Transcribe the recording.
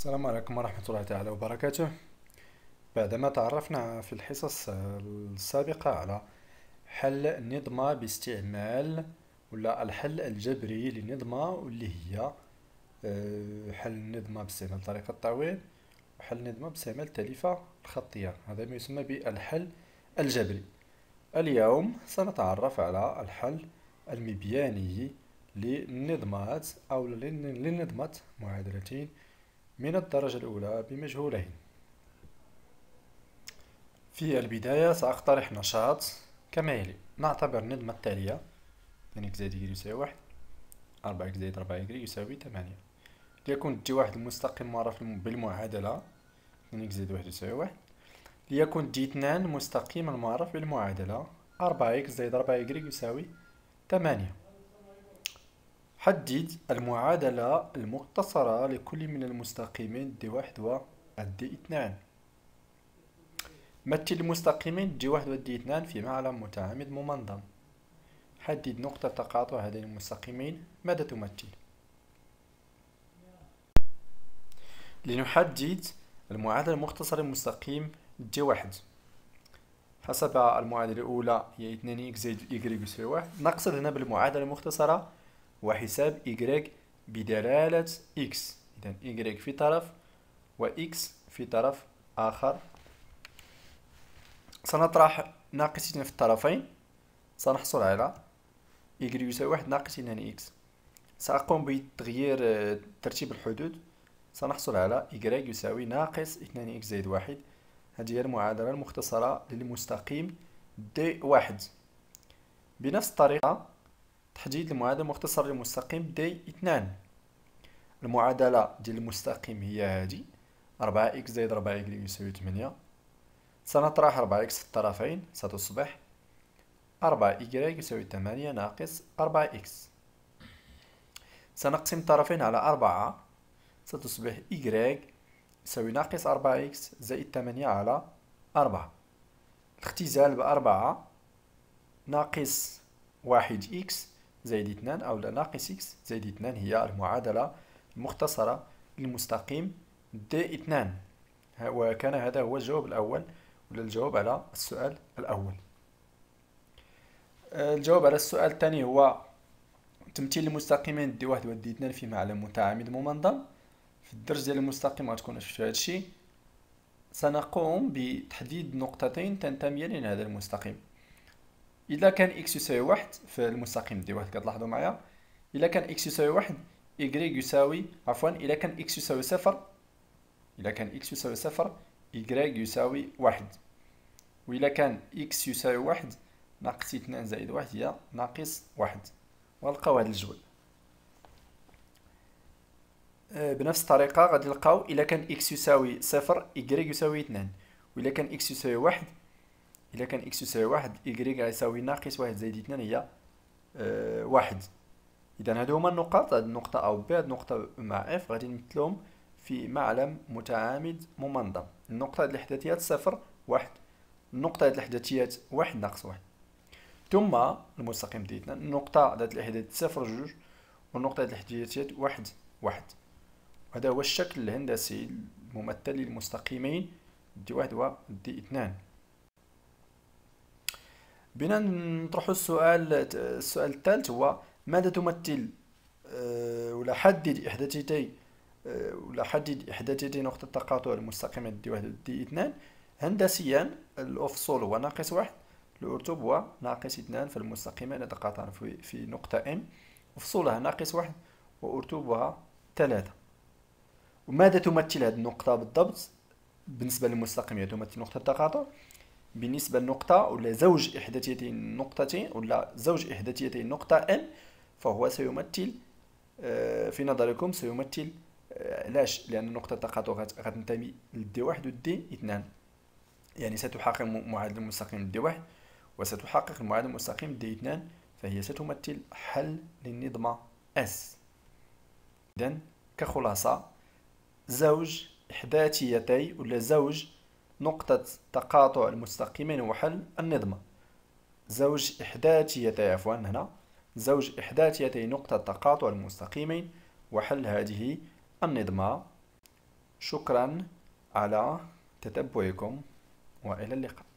السلام عليكم ورحمة الله تعالى وبركاته بعدما تعرفنا في الحصص السابقة على حل النظمة باستعمال ولا الحل الجبري للنظمة واللي هي آه، حل النظمة باستعمال طريقة التعويض وحل النظمة باستعمال التاليفة الخطية هذا ما يسمى بالحل الجبري اليوم سنتعرف على الحل المبياني للنظمات أو لنظمة معادلتين من الدرجة الأولى بمجهولين في البداية سأقترح نشاط كما يلي نعتبر النظمة التالية 2 يعني زائد y يساوي واحد 4 زائد 4 y يساوي 8 ليكون دي واحد المستقيم معرف بالمعادلة 2 زائد واحد يساوي واحد ليكون دي اثنان مستقيم المعرف بالمعادلة 4 x زائد 4 y يساوي 8 حدد المعادلة المقتصرة لكل من المستقيمين دي واحد و دي اثنان مثل المستقيمين دي واحد و دي اثنان في معلم متعامد ممنظم حدد نقطة تقاطع هذين المستقيمين ماذا تمثل لنحدد المعادلة المختصرة للمستقيم دي واحد حسب المعادلة الأولى هي اثنان إكس زائد إكس يساوي واحد نقصد هنا بالمعادلة المختصرة وحساب y بدلالة x إذا y في طرف و x في طرف آخر سنطرح ناقصين في الطرفين سنحصل على y يساوي واحد ناقص هنا يعني x سأقوم بتغيير آه، ترتيب الحدود سنحصل على y يساوي ناقص 2x زائد واحد هذه هي المعادلة المختصرة للمستقيم d واحد بنفس الطريقة تحديد المعادلة المختصرة للمستقيم دي اثنان المعادلة ديال المستقيم هي هادي ربعة إكس زائد ربعة اكس يساوي ثمانية سنطرح ربعة إكس في الطرفين ستصبح أربعة اكس يساوي ثمانية ناقص أربعة إكس سنقسم الطرفين على أربعة ستصبح اكس يساوي ناقص أربعة إكس زائد ثمانية على أربعة الاختزال بأربعة ناقص واحد إكس زائد 2 أو ناقص إكس زائد 2 هي المعادلة المختصرة للمستقيم دي 2 وكان هذا هو الجواب الأول ولا الجواب على السؤال الأول آه، الجواب على السؤال الثاني هو تمثيل المستقيمين دي واحد d 2 في معلم متعامد منظم في الدرجة ديال المستقيم غتكون شفتو هادشي سنقوم بتحديد نقطتين تنتميان لهذا المستقيم الا كان اكس يساوي واحد في المستقيم دي واحد كتلاحظوا معايا الا كان اكس يساوي واحد y يساوي عفوا الا كان اكس يساوي صفر الا كان اكس يساوي صفر y يساوي واحد والا كان اكس يساوي واحد ناقص اثنان زائد واحد هي ناقص واحد ونلقاو هذا الجدول آه، بنفس الطريقة غادي نلقاو إلا كان إكس يساوي صفر إكغيك يساوي اثنان وإلا كان إكس يساوي واحد إذا كان إكس يساوي واحد إكغيك غيساوي ناقص واحد زائد اثنان هي آه، واحد إذا هادو هما النقاط هاد النقطة أو بي هاد النقطة مع إف غادي نمثلهم في معلم متعامد ممنظم النقطة هاد الإحداثيات صفر واحد النقطة هاد الإحداثيات واحد ناقص واحد ثم المستقيم ديال اثنان النقطة ذات الإحداث صفر جوج والنقطة ذات الإحداثيات واحد واحد هذا هو الشكل الهندسي الممثل للمستقيمين دي واحد و دي اثنان بنا نطرح السؤال السؤال الثالث هو ماذا تمثل آه، ولا حدد احداثتي آه، ولا حدد احداثتي نقطه التقاطع المستقيمه دي واحد دي اثنان هندسيا الأفصول هو ناقص واحد الأرتب هو ناقص اثنان فالمستقيمان يتقاطعان في, في نقطة ام أفصولها ناقص واحد وأرتبها ثلاثة وماذا تمثل هذه النقطة بالضبط بالنسبة للمستقيمه تمثل نقطة التقاطع بالنسبة للنقطة ولا زوج احداثيتي النقطتين ولا زوج احداثيتي النقطة ان فهو سيمثل آه، في نظركم سيمثل آه، علاش لأن نقطة التقاطع غتنتمي لدي واحد ودي اثنان يعني ستحقق معادل المستقيم لدي واحد وستحقق المعادلة المستقيم لدي اثنان فهي ستمثل حل للنظمة اس اذا كخلاصة زوج إحداثيتي ولا زوج نقطة تقاطع المستقيمين وحل النظمة زوج إحداثيتي عفوا هنا زوج إحداثيتي نقطة تقاطع المستقيمين وحل هذه النظمة شكرا على تتبعكم وإلى اللقاء